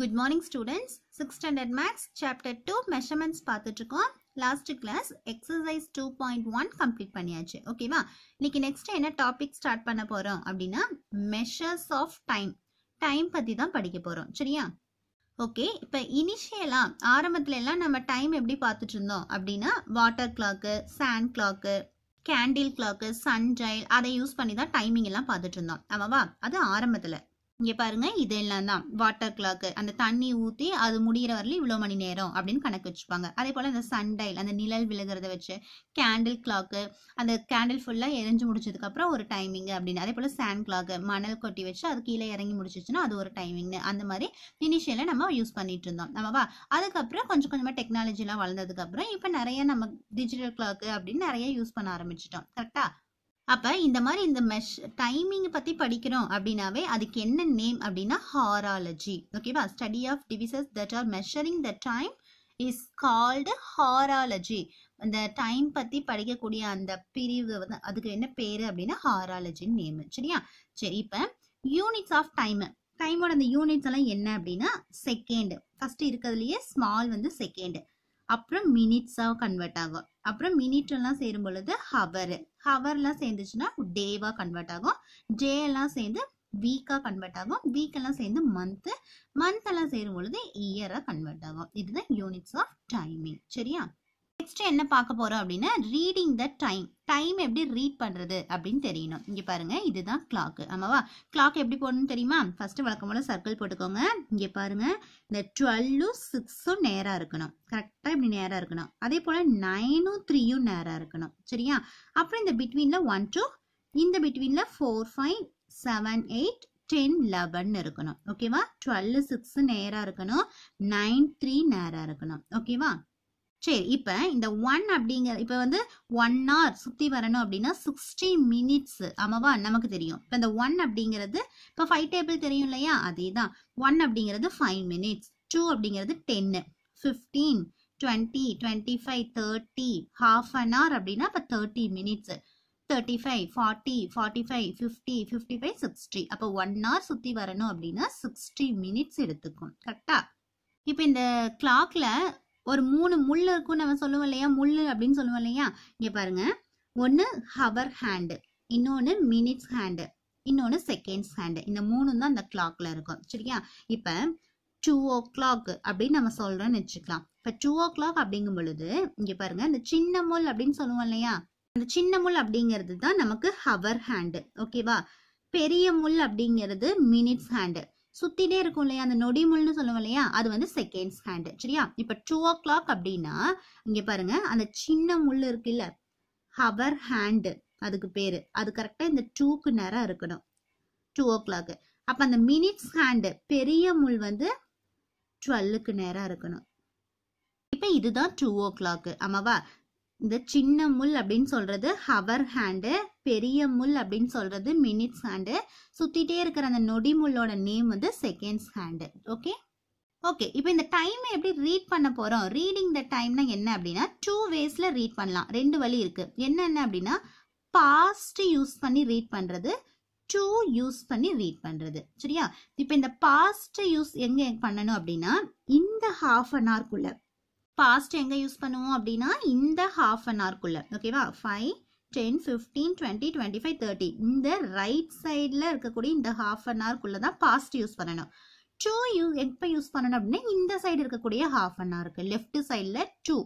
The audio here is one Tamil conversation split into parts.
good morning students six standard maths chapter two measurements பார்த்துட்ருக்கோம் last class exercise two point one complete பண்ணியாச்சு ஓகேவா இன்னைக்கு நெக்ஸ்ட் என்ன டாபிக் ஸ்டார்ட் பண்ண போகிறோம் அப்படின்னா மெஷர்ஸ் ஆஃப் டைம் டைம் பற்றி தான் படிக்க போகிறோம் சரியா ஓகே இப்போ இனிஷியலாக ஆரம்பத்துல எல்லாம் நம்ம டைம் எப்படி பார்த்துட்டு இருந்தோம் அப்படின்னா water clock sand clock candle clock sundial அதை யூஸ் பண்ணி தான் டைமிங் எல்லாம் பார்த்துட்டு இருந்தோம் ஆமாவா அது ஆரம்பத்தில் இங்க பாருங்க இதெல்லாம் தான் வாட்டர் கிளாக் அந்த தண்ணி ஊத்தி அது முடிகிற வரல இவ்வளவு மணி நேரம் அப்படின்னு கணக்கு வச்சுப்பாங்க அதே போல அந்த சண்டைல் அந்த நிழல் விழுகிறத வச்சு கேண்டில் கிளாக்கு அந்த கேண்டில் ஃபுல்லா எரிஞ்சு முடிச்சதுக்கு அப்புறம் ஒரு டைமிங் அப்படின்னு அதே போல சாண்ட் கிளாக் மணல் கொட்டி வச்சு அது கீழே இறங்கி முடிச்சிச்சுன்னா அது ஒரு டைமிங் அந்த மாதிரி இனிஷியல நம்ம யூஸ் பண்ணிட்டு இருந்தோம் நம்மவா அதுக்கப்புறம் கொஞ்சம் கொஞ்சமா டெக்னாலஜி எல்லாம் வளர்ந்ததுக்கு அப்புறம் இப்ப நிறைய நம்ம டிஜிட்டல் கிளாக் அப்படின்னு நிறைய யூஸ் பண்ண ஆரம்பிச்சிட்டோம் கரெக்டா அப்போ இந்த மாதிரி இந்த மெஷ் டைமிங் பற்றி படிக்கிறோம் அப்படின்னாவே அதுக்கு என்ன நேம் அப்படின்னா ஹாராலஜி ஓகேவா study of devices that are measuring the time is called horology அந்த டைம் பற்றி படிக்கக்கூடிய அந்த பிரிவு வந்து அதுக்கு என்ன பேர் அப்படின்னா ஹாராலஜின்னு நேம் சரியா சரி இப்போ யூனிட்ஸ் ஆஃப் டைமு டைமோட அந்த யூனிட்ஸ் எல்லாம் என்ன அப்படின்னா செகண்ட் ஃபஸ்ட்டு இருக்கிறதுலயே ஸ்மால் வந்து செகண்ட் அப்புறம் மினிட்ஸாக கன்வெர்ட் ஆகும் அப்புறம் மினிட்லாம் சேரும் பொழுது ஹவர் ஹவர்லாம் சேர்ந்துச்சுன்னா டேவா கன்வெர்ட் ஆகும் டே எல்லாம் சேர்ந்து வீக்காக கன்வெர்ட் ஆகும் எல்லாம் சேர்ந்து மந்த்து மந்த் எல்லாம் சேரும் பொழுது இயராக கன்வெர்ட் ஆகும் இதுதான் யூனிட்ஸ் ஆஃப் டைமிங் சரியா நெக்ஸ்ட் என்ன பார்க்க போகிறோம் அப்படின்னா ரீடிங் த டைம் டைம் எப்படி ரீட் பண்ணுறது அப்படின்னு தெரியணும் இங்கே பாருங்கள் இதுதான் கிளாக்கு ஆமாவா கிளாக் எப்படி போடணும் தெரியுமா ஃபர்ஸ்ட் வழக்கம் போல சர்க்கிள் போட்டுக்கோங்க இங்கே பாருங்கள் இந்த டுவெல்லும் சிக்ஸும் நேராக இருக்கணும் கரெக்டாக இப்படி நேராக இருக்கணும் அதே போல் நைனும் த்ரீயும் நேராக இருக்கணும் சரியா அப்புறம் இந்த பிட்வீனில் ஒன் டூ இந்த பிட்வீனில் four five seven eight ten eleven இருக்கணும் ஓகேவா டுவெல் சிக்ஸ் நேராக இருக்கணும் நைன் த்ரீ நேராக இருக்கணும் ஓகேவா சரி இப்போ இந்த ஒன் அப்படிங்கிற இப்போ வந்து ஒன் ஹவர் சுற்றி வரணும் அப்படின்னா சிக்ஸ்டி மினிட்ஸ் ஆமாவா நமக்கு தெரியும் இப்போ இந்த ஒன் அப்படிங்கிறது இப்போ ஃபைவ் டேபிள் தெரியும் இல்லையா அதே தான் ஒன் அப்படிங்கிறது ஃபைவ் மினிட்ஸ் டூ அப்படிங்கிறது டென்னு fifteen twenty twenty five thirty half an hour அப்படின்னா இப்போ thirty minutes thirty five forty forty five fifty fifty five sixty அப்போ ஒன் ஹவர் சுற்றி வரணும் அப்படின்னா சிக்ஸ்டி மினிட்ஸ் எடுத்துக்கும் கரெக்டாக இப்போ இந்த கிளாக்ல ஒரு மூணு முள் இருக்கும் நம்ம சொல்லுவோம் இல்லையா முள் அப்படின்னு சொல்லுவோம் இல்லையா இங்கே பாருங்க ஒன்று ஹவர் ஹேண்டு இன்னொன்று மினிட்ஸ் ஹேண்டு இன்னொன்று செகண்ட்ஸ் ஹேண்டு இந்த மூணு தான் அந்த கிளாக்ல இருக்கும் சரியா இப்போ டூ ஓ கிளாக் அப்படின்னு நம்ம சொல்கிறோன்னு வச்சுக்கலாம் இப்போ டூ ஓ கிளாக் அப்படிங்கும் பொழுது இங்கே பாருங்க இந்த சின்ன முள் அப்படின்னு சொல்லுவோம் இல்லையா அந்த சின்ன முள் அப்படிங்கிறது தான் நமக்கு ஹவர் ஹேண்டு ஓகேவா பெரிய முள் அப்படிங்கிறது மினிட்ஸ் ஹேண்டு சுத்திட்டே இருக்கும் இல்லையா அந்த நொடி சொல்லுவோம் இல்லையா அது வந்து செகண்ட்ஸ் ஹேண்டு சரியா இப்போ டூ ஓ கிளாக் அப்படின்னா இங்க பாருங்க அந்த சின்ன முள் இருக்குல்ல ஹவர் ஹேண்டு அதுக்கு பேரு அது கரெக்டா இந்த டூக்கு நேரம் இருக்கணும் டூ ஓ கிளாக் அப்ப அந்த மினிட்ஸ் ஹேண்டு பெரிய முள் வந்து டுவெல்லுக்கு நேரம் இருக்கணும் இப்போ இதுதான் டூ ஓ கிளாக் ஆமாவா இந்த சின்ன முள் அப்படின்னு சொல்றது ஹவர் ஹேண்டு பெரிய முள் அப்படின்னு சொல்கிறது மினிட்ஸ் ஹேண்டு சுற்றிட்டே இருக்கிற அந்த நொடி முள்ளோட நேம் வந்து செகண்ட்ஸ் ஹேண்டு ஓகே ஓகே இப்போ இந்த டைமை எப்படி ரீட் பண்ண போகிறோம் ரீடிங் த டைம்னா என்ன அப்படின்னா டூ வேஸில் ரீட் பண்ணலாம் ரெண்டு வழி இருக்குது என்னென்ன அப்படின்னா பாஸ்ட் யூஸ் பண்ணி ரீட் பண்ணுறது டூ யூஸ் பண்ணி ரீட் பண்ணுறது சரியா இப்போ இந்த பாஸ்ட் யூஸ் எங்கே பண்ணணும் அப்படின்னா இந்த ஹாஃப் அன் குள்ள பாஸ்ட் எங்கே யூஸ் பண்ணுவோம் அப்படின்னா இந்த ஹாஃப் அன் குள்ள ஓகேவா five ten fifteen twenty twenty five thirty இந்த ரைட் சைடில் இருக்கக்கூடிய இந்த ஹாஃப் அன் ஹவர்க்குள்ளே தான் பாஸ்ட் யூஸ் பண்ணணும் டூ யூ எப்போ யூஸ் பண்ணணும் அப்படின்னா இந்த சைடு இருக்கக்கூடிய ஹாஃப் அன் ஹவருக்கு லெஃப்ட் சைடில் டூ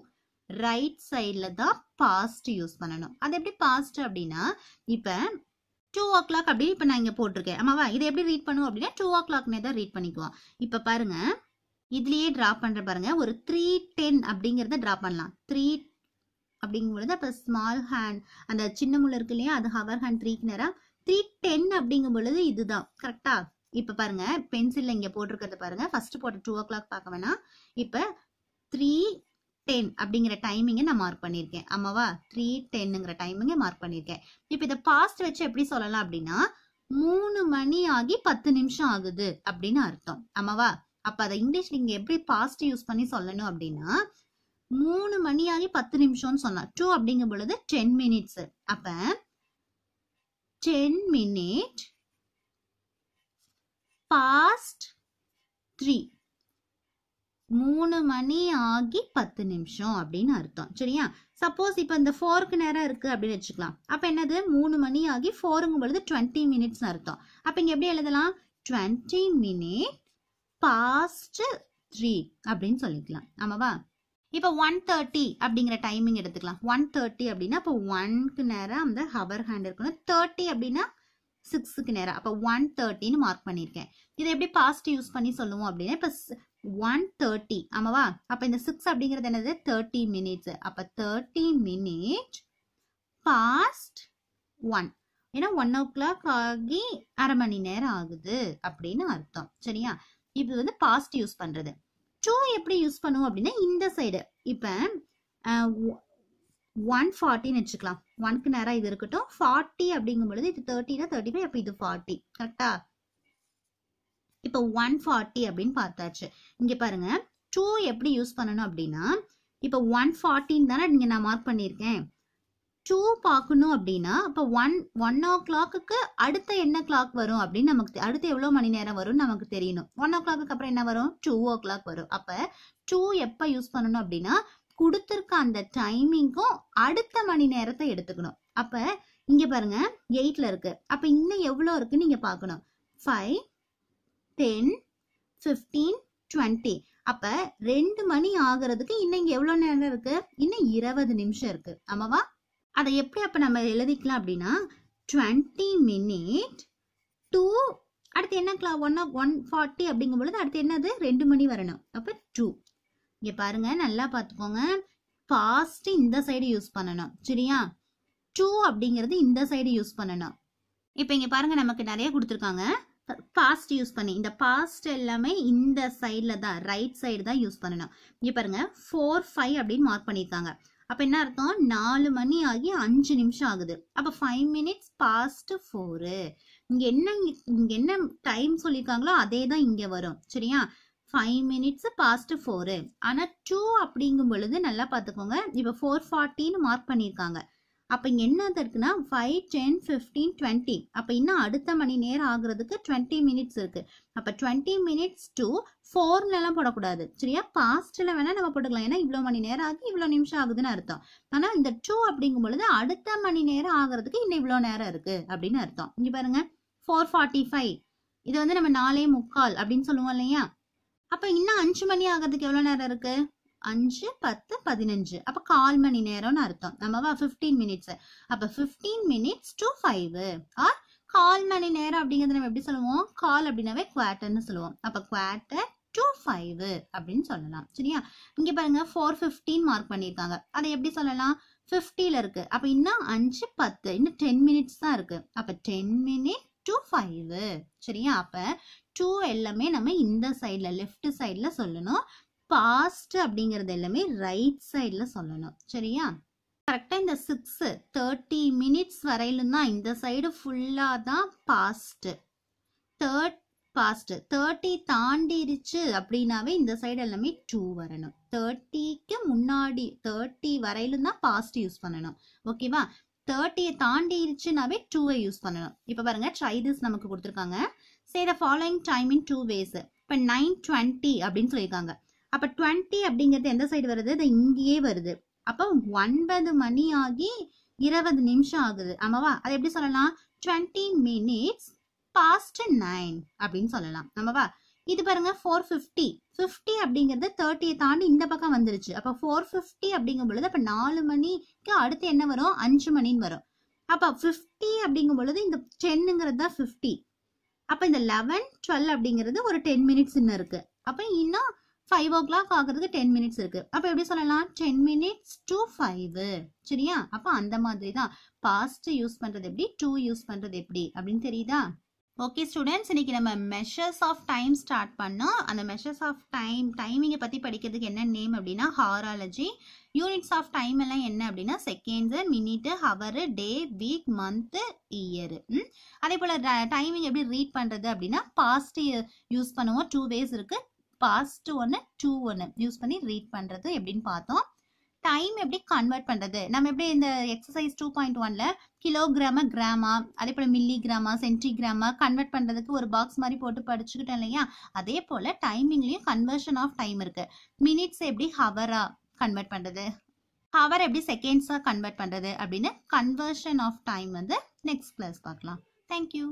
ரைட் சைடில் தான் பாஸ்ட் யூஸ் பண்ணணும் அது எப்படி பாஸ்ட் அப்படின்னா இப்போ டூ ஓ கிளாக் அப்படி இப்போ நான் இங்கே போட்டிருக்கேன் ஆமாவா இதை எப்படி ரீட் பண்ணுவோம் அப்படின்னா டூ ஓ கிளாக்னே தான் ரீட் பண்ணிக்குவோம் இப்போ பாருங்க இதுலேயே ட்ரா பண்ணுற பாருங்க ஒரு த்ரீ டென் அப்படிங்கிறத ட்ரா பண்ணலாம் த்ரீ அப்படிங்கும் பொழுது அப்போ ஸ்மால் ஹேண்ட் அந்த சின்ன முள்ள இருக்கு இல்லையா அது ஹவர் ஹேண்ட் த்ரீக்கு நேரம் த்ரீ டென் அப்படிங்கும் பொழுது இதுதான் கரெக்டா இப்போ பாருங்க பென்சிலில் இங்கே போட்டிருக்கிறது பாருங்க ஃபர்ஸ்ட் போட்ட டூ ஓ கிளாக் பார்க்க வேணா இப்போ த்ரீ டென் அப்படிங்கிற டைமிங்கை நான் மார்க் பண்ணியிருக்கேன் அம்மாவா த்ரீ டென்னுங்கிற டைமிங்கை மார்க் பண்ணியிருக்கேன் இப்போ இதை பாஸ்ட் வச்சு எப்படி சொல்லலாம் அப்படின்னா மூணு மணி ஆகி பத்து நிமிஷம் ஆகுது அப்படின்னு அர்த்தம் அம்மாவா அப்போ அதை இங்கிலீஷ் நீங்கள் எப்படி பாஸ்ட் யூஸ் பண்ணி சொல்லணும் அப்படின்னா மூணு மணி ஆகி பத்து நிமிஷம்னு சொன்னா டூ அப்படிங்கும் பொழுது டென் மினிட்ஸ் அப்ப டென் மினிட் பாஸ்ட் த்ரீ மூணு மணி ஆகி பத்து நிமிஷம் அப்படின்னு அர்த்தம் சரியா சப்போஸ் இப்போ இந்த ஃபோருக்கு நேரம் இருக்கு அப்படின்னு வச்சுக்கலாம் அப்போ என்னது மூணு மணி ஆகி ஃபோருங்கும் பொழுது டுவெண்ட்டி மினிட்ஸ் அர்த்தம் அப்போ இங்கே எப்படி எழுதலாம் டுவெண்ட்டி மினிட் பாஸ்ட் த்ரீ அப்படின்னு சொல்லிக்கலாம் ஆமாவா இப்போ ஒன் தேர்ட்டி அப்படிங்கிற டைமிங் எடுத்துக்கலாம் ஒன் தேர்ட்டி அப்படின்னா இப்போ ஒன்க்கு நேரம் அந்த ஹவர் ஹேண்ட் இருக்கணும் தேர்ட்டி அப்படின்னா சிக்ஸுக்கு நேரம் அப்போ ஒன் தேர்ட்டின்னு மார்க் பண்ணியிருக்கேன் இதை எப்படி பாஸ்ட் யூஸ் பண்ணி சொல்லுவோம் அப்படின்னா இப்போ ஒன் தேர்ட்டி ஆமாவா அப்போ இந்த சிக்ஸ் அப்படிங்கிறது என்னது தேர்ட்டி மினிட்ஸ் அப்போ தேர்ட்டி மினிட் பாஸ்ட் ஒன் ஏன்னா ஒன் ஓ கிளாக் ஆகி அரை மணி நேரம் ஆகுது அப்படின்னு அர்த்தம் சரியா இது வந்து பாஸ்ட் யூஸ் பண்ணுறது டூ எப்படி யூஸ் பண்ணுவோம் அப்படின்னா இந்த சைடு இப்போ ஒன் ஃபார்ட்டின்னு வச்சுக்கலாம் ஒனுக்கு நேராக இது இருக்கட்டும் ஃபார்ட்டி அப்படிங்கும் பொழுது இது தேர்ட்டினா தேர்ட்டி ஃபைவ் அப்போ இது ஃபார்ட்டி கரெக்டா இப்போ ஒன் ஃபார்ட்டி அப்படின்னு பார்த்தாச்சு இங்கே பாருங்க டூ எப்படி யூஸ் பண்ணணும் அப்படின்னா இப்போ ஒன் ஃபார்ட்டின்னு தானே நீங்கள் நான் மார்க் பண்ணியிருக்கேன் டூ பார்க்கணும் அப்படின்னா இப்போ ஒன் ஒன் ஓ கிளாக்கு அடுத்த என்ன கிளாக் வரும் அப்படின்னு நமக்கு அடுத்து எவ்வளோ மணி நேரம் வரும்னு நமக்கு தெரியணும் ஒன் ஓ கிளாக்கு அப்புறம் என்ன வரும் டூ ஓ கிளாக் வரும் அப்போ டூ எப்போ யூஸ் பண்ணணும் அப்படின்னா கொடுத்துருக்க அந்த டைமிங்க்கும் அடுத்த மணி நேரத்தை எடுத்துக்கணும் அப்போ இங்கே பாருங்க எயிட்ல இருக்கு அப்போ இன்னும் எவ்வளோ இருக்குன்னு நீங்கள் பார்க்கணும் ஃபைவ் டென் ஃபிஃப்டீன் டுவெண்ட்டி அப்போ ரெண்டு மணி ஆகிறதுக்கு இன்னும் இங்கே எவ்வளோ நேரம் இருக்கு இன்னும் இருபது நிமிஷம் இருக்கு ஆமாவா அதை எப்படி அப்போ நம்ம எழுதிக்கலாம் அப்படின்னா டுவெண்ட்டி மினிட் டூ அடுத்து என்ன கிளா ஒன்னா ஒன் ஃபார்ட்டி அப்படிங்கும் பொழுது அடுத்து என்னது ரெண்டு மணி வரணும் அப்போ டூ இங்கே பாருங்க நல்லா பார்த்துக்கோங்க பாஸ்ட் இந்த சைடு யூஸ் பண்ணணும் சரியா டூ அப்படிங்கிறது இந்த சைடு யூஸ் பண்ணணும் இப்போ இங்கே பாருங்க நமக்கு நிறைய கொடுத்துருக்காங்க ஃபாஸ்ட் யூஸ் பண்ணி இந்த பாஸ்ட் எல்லாமே இந்த சைடில் தான் ரைட் சைடு தான் யூஸ் பண்ணணும் இங்கே பாருங்க ஃபோர் ஃபைவ் அப்படின்னு மார்க் பண்ணியிருக்காங்க அப்போ என்ன அர்த்தம் நாலு மணி ஆகி அஞ்சு நிமிஷம் ஆகுது அப்போ ஃபைவ் மினிட்ஸ் பாஸ்ட் ஃபோரு இங்கே என்ன இங்கே என்ன டைம் சொல்லியிருக்காங்களோ அதே தான் இங்கே வரும் சரியா ஃபைவ் மினிட்ஸ் பாஸ்ட் ஃபோரு ஆனால் டூ அப்படிங்கும் பொழுது நல்லா பார்த்துக்கோங்க இப்போ ஃபோர் ஃபார்ட்டின்னு மார்க் பண்ணியிருக்காங்க அப்போ இங்கே என்னது இருக்குன்னா ஃபைவ் டென் ஃபிஃப்டீன் டுவெண்ட்டி அப்போ இன்னும் அடுத்த மணி நேரம் ஆகுறதுக்கு டுவெண்ட்டி மினிட்ஸ் இருக்குது அப்போ டுவெண்ட்டி மினிட்ஸ் டூ ஃபோர்லலாம் போடக்கூடாது சரியா பாஸ்ட்டில் வேணால் நம்ம போட்டுக்கலாம் ஏன்னா இவ்வளோ மணி நேரம் ஆகுது இவ்வளோ நிமிஷம் ஆகுதுன்னு அர்த்தம் ஆனால் இந்த டூ அப்படிங்கும் பொழுது அடுத்த மணி நேரம் ஆகிறதுக்கு இன்னும் இவ்வளோ நேரம் இருக்குது அப்படின்னு அர்த்தம் இங்கே பாருங்க ஃபோர் ஃபார்ட்டி ஃபைவ் இது வந்து நம்ம நாலே முக்கால் அப்படின்னு சொல்லுவோம் இல்லையா அப்போ இன்னும் அஞ்சு மணி ஆகிறதுக்கு எவ்வளோ நேரம் இருக்குது அஞ்சு பத்து பதினஞ்சு அப்போ கால் மணி நேரம்னு அர்த்தம் நம்மவா ஃபிஃப்டீன் மினிட்ஸ் அப்போ fifteen minutes to five or கால் மணி நேரம் அப்படிங்கறத நம்ம எப்படி சொல்லுவோம் கால் அப்படின்னாவே குவாட்டர்னு சொல்லுவோம் அப்போ குவாட்டர் டூ ஃபைவ் அப்படின்னு சொல்லலாம் சரியா இங்கே பாருங்க ஃபோர் ஃபிஃப்டீன் மார்க் பண்ணியிருக்காங்க அதை எப்படி சொல்லலாம் ஃபிஃப்டியில இருக்கு அப்ப இன்னும் அஞ்சு பத்து இன்னும் டென் மினிட்ஸ் தான் இருக்கு அப்போ டென் மினிட் டூ ஃபைவ் சரியா அப்ப டூ எல்லாமே நம்ம இந்த சைட்ல லெஃப்ட் சைடில் சொல்லணும் பாஸ்ட் அப்படிங்கிறது எல்லாமே ரைட் சைடில் சொல்லணும் சரியா கரெக்டாக இந்த சிக்ஸ் தேர்ட்டி மினிட்ஸ் வரையிலும் தான் இந்த சைடு ஃபுல்லாக தான் பாஸ்ட் தேர்ட் பாஸ்ட் தேர்ட்டி தாண்டிருச்சு அப்படின்னாவே இந்த சைடு எல்லாமே டூ வரணும் தேர்ட்டிக்கு முன்னாடி தேர்ட்டி வரையிலும் தான் பாஸ்ட் யூஸ் பண்ணணும் ஓகேவா தேர்ட்டியை தாண்டிருச்சுனாவே டூவை யூஸ் பண்ணணும் இப்போ பாருங்க ட்ரைதிஸ் நமக்கு கொடுத்துருக்காங்க சரி the following time in two ways இப்போ நைன் டுவெண்ட்டி அப்படின்னு சொல்லியிருக்காங்க அப்போ டுவெண்ட்டி அப்படிங்கிறது எந்த சைடு வருது அது இங்கேயே வருது அப்போ ஒன்பது மணி ஆகி இருபது நிமிஷம் ஆகுது ஆமாவா அது எப்படி சொல்லலாம் டுவெண்ட்டி மினிட்ஸ் பாஸ்ட் நைன் அப்படின்னு சொல்லலாம் ஆமாவா இது பாருங்க ஃபோர் ஃபிஃப்டி ஃபிஃப்டி அப்படிங்கிறது தேர்ட்டியை தாண்டி இந்த பக்கம் வந்துருச்சு அப்போ ஃபோர் ஃபிஃப்டி அப்படிங்கும் பொழுது அப்போ நாலு மணிக்கு அடுத்து என்ன வரும் அஞ்சு மணின்னு வரும் அப்போ ஃபிஃப்டி அப்படிங்கும் பொழுது இந்த டென்னுங்கிறது தான் ஃபிஃப்டி அப்போ இந்த லெவன் டுவெல் அப்படிங்கிறது ஒரு டென் மினிட்ஸ் இன்னும் இருக்கு அப்போ இன்னும் ஃபைவ் ஓ கிளாக் ஆகுறதுக்கு டென் மினிட்ஸ் இருக்குது அப்போ எப்படி சொல்லலாம் டென் மினிட்ஸ் டு ஃபைவ் சரியா அப்போ அந்த மாதிரி தான் பாஸ்ட் யூஸ் பண்ணுறது எப்படி டூ யூஸ் பண்ணுறது எப்படி அப்படின்னு தெரியுதா ஓகே ஸ்டூடெண்ட்ஸ் இன்னைக்கு நம்ம மெஷர்ஸ் ஆஃப் டைம் ஸ்டார்ட் பண்ணோம் அந்த மெஷர்ஸ் ஆஃப் டைம் டைமிங்கை பற்றி படிக்கிறதுக்கு என்ன நேம் அப்படின்னா ஹாராலஜி யூனிட்ஸ் ஆஃப் டைம் எல்லாம் என்ன அப்படின்னா seconds minute hour day week month year அதே போல் டைமிங் எப்படி ரீட் பண்ணுறது அப்படின்னா பாஸ்ட் யூஸ் பண்ணுவோம் டூ வேஸ் இருக்குது பாஸ்ட் ஒன்று டூ ஒன்று யூஸ் பண்ணி ரீட் பண்ணுறது எப்படின்னு பார்த்தோம் டைம் எப்படி கன்வெர்ட் பண்ணுறது நம்ம எப்படி இந்த எக்ஸசைஸ் டூ பாயிண்ட் ஒன்ல கிராம கிராமா அதே போல் மில்லி கிராமா கிராமா கன்வெர்ட் பண்ணுறதுக்கு ஒரு பாக்ஸ் மாதிரி போட்டு படிச்சுக்கிட்டேன் இல்லையா அதே போல் டைமிங்லேயும் கன்வர்ஷன் ஆஃப் டைம் இருக்குது மினிட்ஸ் எப்படி ஹவரா கன்வெர்ட் பண்ணுறது ஹவர் எப்படி செகண்ட்ஸாக கன்வெர்ட் பண்ணுறது அப்படின்னு கன்வர்ஷன் ஆஃப் டைம் வந்து நெக்ஸ்ட் கிளாஸ் பார்க்கலாம் தேங்க்யூ